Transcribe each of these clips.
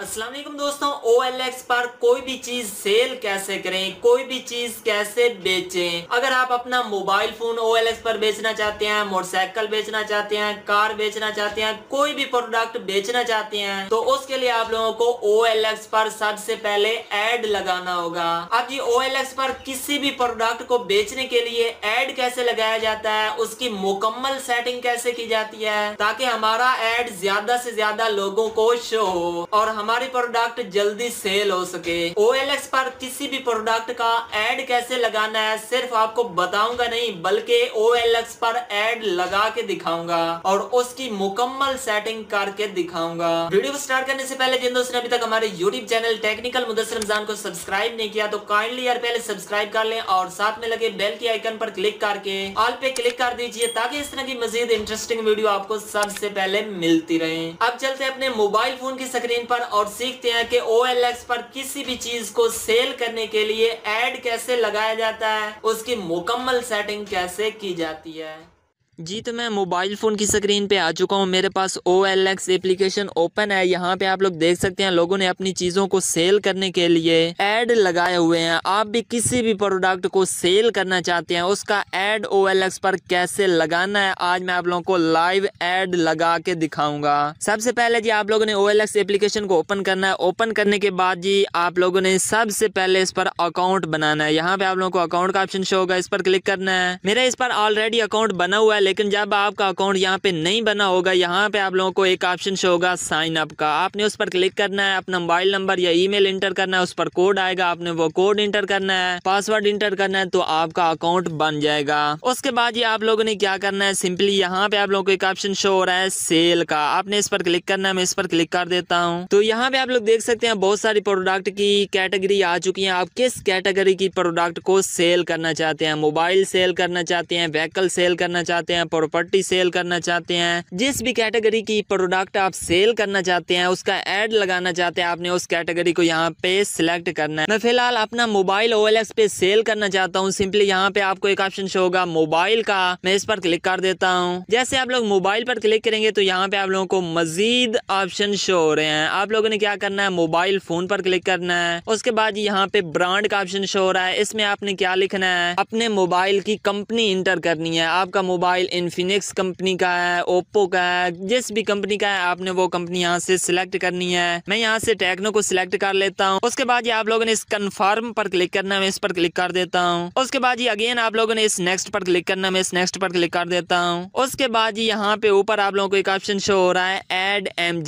असलम दोस्तों ओ L X पर कोई भी चीज सेल कैसे करें कोई भी चीज कैसे बेचें अगर आप अपना mobile phone O L X पर बेचना चाहते हैं मोटरसाइकिल बेचना चाहते हैं कार बेचना चाहते हैं कोई भी प्रोडक्ट बेचना चाहते हैं तो उसके लिए आप लोगों को ओ एल एक्स पर सबसे पहले एड लगाना होगा अब ये ओ एल एक्स पर किसी भी प्रोडक्ट को बेचने के लिए एड कैसे लगाया जाता है उसकी मुकम्मल सेटिंग कैसे की जाती है ताकि हमारा एड ज्यादा से ज्यादा लोगों को शो हो और हम हमारी प्रोडक्ट जल्दी सेल हो सके ओ पर किसी भी प्रोडक्ट का एड कैसे लगाना है सिर्फ आपको बताऊंगा नहीं बल्कि ओ पर एड लगा के दिखाऊंगा और उसकी मुकम्मल सेटिंग करके दिखाऊंगा वीडियो स्टार्ट करने से पहले जिन दोस्तों ने अभी तक हमारे YouTube channel technical Mudassar Ramzan को सब्सक्राइब नहीं किया तो काइंडली यार पहले सब्सक्राइब कर ले और साथ में लगे बेल की आइकन पर क्लिक करके ऑल पे क्लिक कर दीजिए ताकि इस तरह की मजीद इंटरेस्टिंग वीडियो आपको सबसे पहले मिलती रहे अब चलते अपने मोबाइल फोन की स्क्रीन पर और सीखते हैं कि ओ पर किसी भी चीज को सेल करने के लिए एड कैसे लगाया जाता है उसकी मुकम्मल सेटिंग कैसे की जाती है जी तो मैं मोबाइल फ़ोन की स्क्रीन पे आ चुका हूँ मेरे पास O L X application open है यहाँ पे आप लोग देख सकते हैं लोगों ने अपनी चीज़ों को सेल करने के लिए एड लगाए हुए हैं आप भी किसी भी प्रोडक्ट को सेल करना चाहते हैं उसका एड ओ एल एक्स पर कैसे लगाना है आज मैं आप लोगों को लाइव एड लगा के दिखाऊंगा सबसे पहले जी आप लोगों ने ओ एल एक्स एप्लीकेशन को ओपन करना है ओपन करने के बाद जी आप लोगों ने सबसे पहले इस पर अकाउंट बनाना है यहाँ पे आप लोगों को अकाउंट का ऑप्शन शो होगा इस पर क्लिक करना है मेरा इस पर ऑलरेडी अकाउंट बना हुआ है लेकिन जब आपका अकाउंट यहाँ पे नहीं बना होगा यहाँ पे आप लोगों को एक ऑप्शन शो होगा साइन अप का आपने उस पर क्लिक करना है अपना मोबाइल नंबर या ईमेल इंटर करना है उस पर कोड आएगा आपने वो कोड इंटर करना है पासवर्ड इंटर करना है तो आपका अकाउंट बन जाएगा उसके बाद ये आप लोगों ने क्या करना है सिंपली यहाँ पे आप लोगों को एक ऑप्शन शो हो रहा है सेल का आपने इस पर क्लिक करना है मैं इस पर क्लिक कर देता हूँ तो यहाँ पे आप लोग देख सकते हैं बहुत सारी प्रोडक्ट की कैटेगरी आ चुकी है आप किस कैटेगरी की प्रोडक्ट को सेल करना चाहते हैं मोबाइल सेल करना चाहते हैं व्हीकल सेल करना चाहते हैं हैं प्रॉपर्टी सेल करना चाहते हैं जिस भी कैटेगरी की प्रोडक्ट आप सेल करना चाहते हैं उसका एड लगाना चाहते हैं आपने उस कैटेगरी को यहाँ पे सिलेक्ट करना है मैं फिलहाल अपना मोबाइल ओ पे सेल करना चाहता हूँ सिंपली यहाँ पे आपको एक ऑप्शन शो होगा मोबाइल का मैं इस पर क्लिक कर देता हूँ जैसे आप लोग मोबाइल पर क्लिक करेंगे तो यहाँ पे आप लोगों को मजीद ऑप्शन शो हो रहे हैं आप लोगों ने क्या करना है मोबाइल फोन पर क्लिक करना है उसके बाद यहाँ पे ब्रांड का ऑप्शन शो हो रहा है इसमें आपने क्या लिखना है अपने मोबाइल की कंपनी इंटर करनी है आपका मोबाइल मोबाइल इन्फिनिक्स कंपनी का है ओप्पो का है जिस भी कंपनी का है आपने वो कंपनी यहाँ से सिलेक्ट करनी है मैं यहाँ से टेक्नो को सिलेक्ट कर लेता हूँ उसके बाद ये आप लोगों ने इस कन्फर्म पर क्लिक करना है इस पर क्लिक कर देता हूँ उसके बाद ये अगेन आप लोगों ने इस नेक्स्ट पर क्लिक करना है इस नेक्स्ट पर क्लिक कर देता हूँ उसके बाद यहाँ पे ऊपर आप लोगों को एक ऑप्शन शो हो रहा है एड एम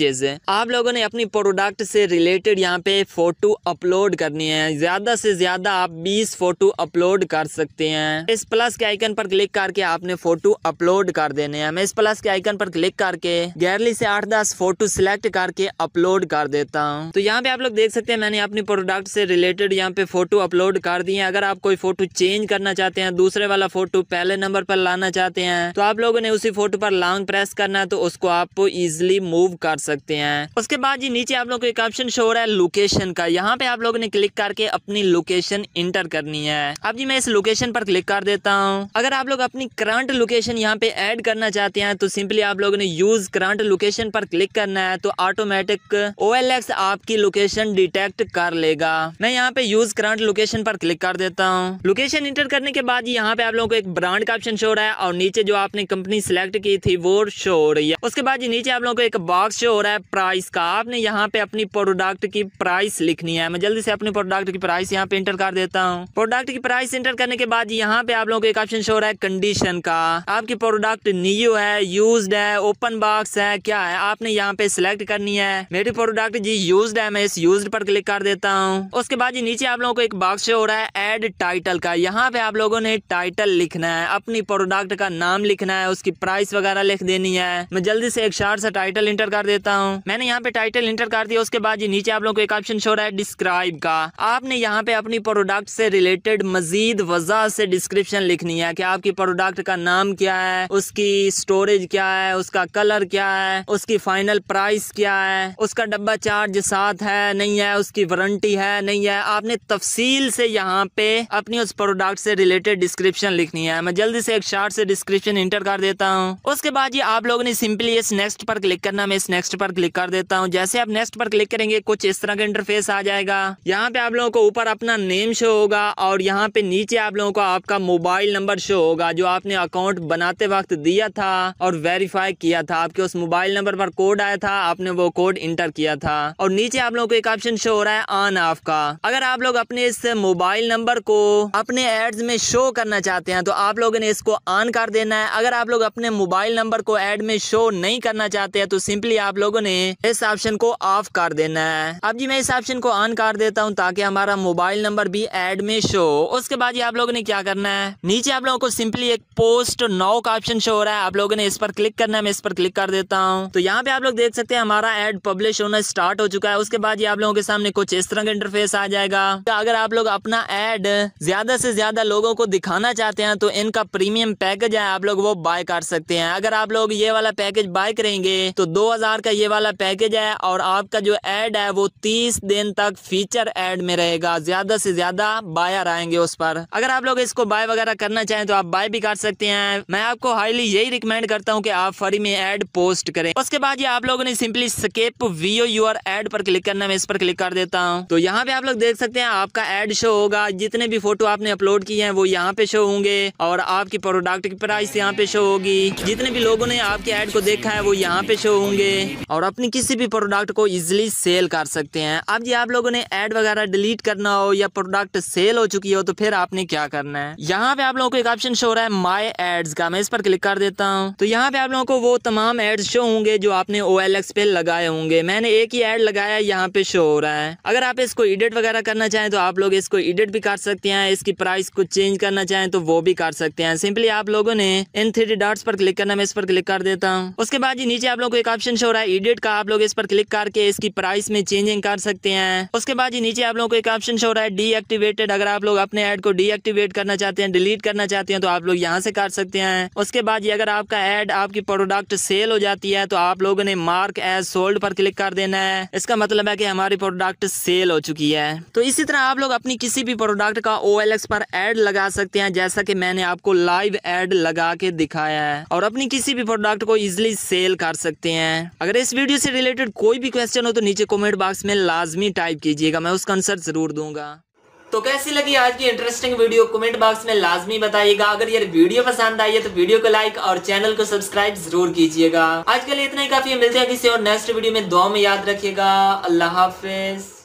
आप लोगों ने अपनी प्रोडक्ट से रिलेटेड यहाँ पे फोटो अपलोड करनी है ज्यादा से ज्यादा आप बीस फोटो अपलोड कर सकते हैं इस प्लस के आइकन पर क्लिक करके आपने फोटो अपलोड कर देने हैं मैं इस प्लस के आइकन पर क्लिक करके गैरली से आठ दस फोटो सिलेक्ट करके अपलोड कर देता हूँ तो यहाँ पे आप लोग देख सकते हैं मैंने अपनी प्रोडक्ट से रिलेटेड यहाँ पे फोटो अपलोड कर दिए अगर आप कोई फोटो चेंज करना चाहते हैं दूसरे वाला फोटो पहले नंबर पर लाना चाहते हैं तो आप लोगों ने उसी फोटो पर लॉन्ग प्रेस करना है तो उसको आप इजिली मूव कर सकते हैं उसके बाद जी नीचे आप लोग को एक ऑप्शन शो रहा है लोकेशन का यहाँ पे आप लोगों ने क्लिक करके अपनी लोकेशन इंटर करनी है अब जी मैं इस लोकेशन पर क्लिक कर देता हूँ अगर आप लोग अपनी करंट लोकेशन लोकेशन यहाँ पे ऐड करना चाहते हैं तो सिंपली आप लोगों ने यूज करंट लोकेशन पर क्लिक करना है तो ऑटोमेटिक ओ आपकी लोकेशन डिटेक्ट कर लेगा मैं यहाँ पे यूज करंट लोकेशन पर क्लिक कर देता हूँ लोकेशन इंटर करने के बाद यहाँ पे आप लोगों को एक ब्रांड का ऑप्शन शो रहा है और नीचे जो आपने कंपनी सिलेक्ट की थी वो शो हो रही है उसके बाद नीचे आप लोगों को एक बॉक्स शो हो रहा है प्राइस का आपने यहाँ पे अपनी प्रोडक्ट की प्राइस लिखनी है मैं जल्दी से अपने प्रोडक्ट की प्राइस यहाँ पे इंटर कर देता हूँ प्रोडक्ट की प्राइस इंटर करने के बाद यहाँ पे आप लोगों को एक ऑप्शन शो हो रहा है कंडीशन का आप आपकी प्रोडक्ट न्यू है यूज है ओपन बॉक्स है क्या है आपने यहाँ पे सिलेक्ट करनी है मेरी प्रोडक्ट जी यूज है मैं इस यूज पर क्लिक कर देता हूँ उसके बाद जी नीचे आप लोगों को एक बॉक्स शो हो रहा है एड टाइटल का यहाँ पे आप लोगों ने टाइटल लिखना है अपनी प्रोडक्ट का नाम लिखना है उसकी प्राइस वगैरह लिख देनी है मैं जल्दी से एक शार सा टाइटल इंटर कर देता हूँ मैंने यहाँ पे टाइटल इंटर कर दिया उसके बाद जी नीचे आप लोगों को एक ऑप्शन शो रहा है डिस्क्राइब का आपने यहाँ पे अपनी प्रोडक्ट से रिलेटेड मजीद वजह से डिस्क्रिप्शन लिखनी है कि आपकी प्रोडक्ट का नाम क्या है उसकी स्टोरेज क्या है उसका कलर क्या है उसकी फाइनल प्राइस क्या है उसका डब्बा चार्ज साथ है नहीं है उसकी वारंटी है नहीं है आपने तफसील से यहाँ पे अपनी उस प्रोडक्ट से रिलेटेड डिस्क्रिप्शन लिखनी है मैं जल्दी से एक शार्ट से डिस्क्रिप्शन इंटर कर देता हूँ उसके बाद ये आप लोगों ने सिंपली इस नेक्स्ट पर क्लिक करना मैं इस नेक्स्ट पर क्लिक कर देता हूँ जैसे आप नेक्स्ट पर क्लिक करेंगे कुछ इस तरह का इंटरफेस आ जाएगा यहाँ पे आप लोगों को ऊपर अपना नेम शो होगा और यहाँ पे नीचे आप लोगों को आपका मोबाइल नंबर शो होगा जो आपने अकाउंट बना बनाते वक्त दिया था और वेरीफाई किया था आपके उस मोबाइल नंबर पर कोड आया था आपने वो कोड इंटर किया था और नीचे आप लोगों को एक ऑप्शन शो हो रहा है ऑन ऑफ का अगर आप लोग अपने इस मोबाइल नंबर को अपने एड्स में शो करना चाहते हैं तो आप लोगों ने इसको ऑन कर देना है अगर आप लोग अपने मोबाइल नंबर को एड में शो नहीं करना चाहते हैं तो सिंपली आप लोगों ने इस ऑप्शन को ऑफ कर देना है अब जी मैं इस ऑप्शन को ऑन कर देता हूँ ताकि हमारा मोबाइल नंबर भी एड में शो उसके बाद ही आप लोगों ने क्या करना है नीचे आप लोगों को सिंपली एक पोस्ट नॉ नाउ का ऑप्शन शो हो रहा है आप लोगों ने इस पर क्लिक करना है मैं इस पर क्लिक कर देता हूँ तो यहाँ पे आप लोग देख सकते हैं हमारा एड पब्लिश होना स्टार्ट हो चुका है उसके बाद ये आप लोगों के सामने कुछ इस तरह का इंटरफेस आ जाएगा तो अगर आप लोग अपना एड ज्यादा से ज्यादा लोगों को दिखाना चाहते हैं तो इनका प्रीमियम पैकेज है आप लोग वो बाय कर सकते हैं अगर आप लोग ये वाला पैकेज बाय करेंगे तो दो का ये वाला पैकेज है और आपका जो एड है वो तीस दिन तक फीचर एड में रहेगा ज्यादा से ज्यादा बायर आएंगे उस पर अगर आप लोग इसको बाय वगैरह करना चाहें तो आप बाय भी कर सकते हैं मैं आपको हाईली यही रिकमेंड करता हूँ कि आप फ्री में एड पोस्ट करें उसके बाद ये आप लोगों ने सिंपली स्केप वीओ यूर एड पर क्लिक करना मैं इस पर क्लिक कर देता हूँ तो यहाँ पे आप लोग देख सकते हैं आपका एड शो होगा जितने भी फोटो आपने अपलोड किए हैं वो यहाँ पे शो होंगे और आपकी प्रोडक्ट की प्राइस यहाँ पे शो होगी जितने भी लोगों ने आपके एड को देखा है वो यहाँ पे शो होंगे और अपनी किसी भी प्रोडक्ट को इजिली सेल कर सकते हैं अब ये आप लोगों ने एड वगैरह डिलीट करना हो या प्रोडक्ट सेल हो चुकी हो तो फिर आपने क्या करना है यहाँ पे आप लोगों को एक ऑप्शन शो हो रहा है माई एड्स का अच्छा मैं इस पर क्लिक कर देता हूँ तो यहाँ पे आप लोगों को वो तमाम एड शो होंगे जो आपने ओ पे लगाए होंगे मैंने एक ही एड लगाया यहाँ पे शो हो रहा है अगर आप इसको एडिट वगैरह करना चाहें तो आप लोग इसको एडिट भी कर सकते हैं इसकी प्राइस को चेंज करना चाहें तो वो भी कर सकते हैं सिंपली आप लोगों ने इन थ्री डॉट्स पर क्लिक करना मैं इस पर क्लिक कर देता हूँ उसके बाद जी नीचे आप लोग को एक ऑप्शन शो रहा है एडिट का आप लोग इस पर क्लिक करके इसकी प्राइस में चेंजिंग कर सकते हैं उसके बाद जी नीचे आप लोग को एक ऑप्शन शो रहा है डीएक्टिवेटेड अगर आप लोग अपने एड को डीएक्टिवेट करना चाहते हैं डिलीट करना चाहते हैं तो आप लोग यहाँ से कर सकते हैं है उसके बाद ये अगर आपका एड आपकी प्रोडक्ट सेल हो जाती है तो आप लोगों ने मार्क एज सोल्ड पर क्लिक कर देना है इसका मतलब है कि हमारी प्रोडक्ट सेल हो चुकी है तो इसी तरह आप लोग अपनी किसी भी प्रोडक्ट का ओ पर एड लगा सकते हैं जैसा कि मैंने आपको लाइव एड लगा के दिखाया है और अपनी किसी भी प्रोडक्ट को इजिली सेल कर सकते हैं अगर इस वीडियो से रिलेटेड कोई भी क्वेश्चन हो तो नीचे कमेंट बॉक्स में लाजमी टाइप कीजिएगा मैं उसका आंसर जरूर दूंगा तो कैसी लगी आज की इंटरेस्टिंग वीडियो कमेंट बॉक्स में लाजमी बताइएगा अगर ये वीडियो पसंद आई है तो वीडियो को लाइक और चैनल को सब्सक्राइब जरूर कीजिएगा आज के लिए इतना ही काफी मिलते हैं किसी और नेक्स्ट वीडियो में दो में याद रखिएगा अल्लाह हाफिज